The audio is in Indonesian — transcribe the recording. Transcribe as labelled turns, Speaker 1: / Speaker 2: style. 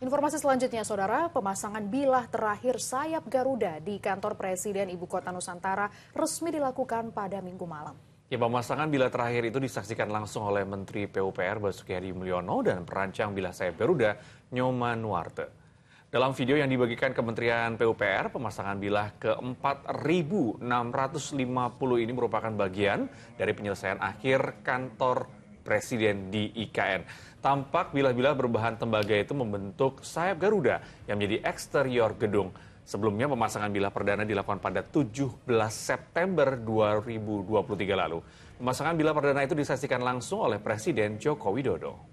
Speaker 1: Informasi selanjutnya, Saudara, pemasangan bilah terakhir sayap Garuda di kantor Presiden Ibu Kota Nusantara resmi dilakukan pada minggu malam.
Speaker 2: Ya, pemasangan bilah terakhir itu disaksikan langsung oleh Menteri PUPR Basuki Hadi Mulyono dan perancang bilah sayap Garuda, Nyoman Warte. Dalam video yang dibagikan Kementerian PUPR, pemasangan bilah ke 4.650 ini merupakan bagian dari penyelesaian akhir kantor Presiden di IKN. Tampak bila-bila berbahan tembaga itu membentuk sayap Garuda yang menjadi eksterior gedung. Sebelumnya pemasangan bilah perdana dilakukan pada 17 September 2023 lalu. Pemasangan bilah perdana itu disaksikan langsung oleh Presiden Joko Widodo.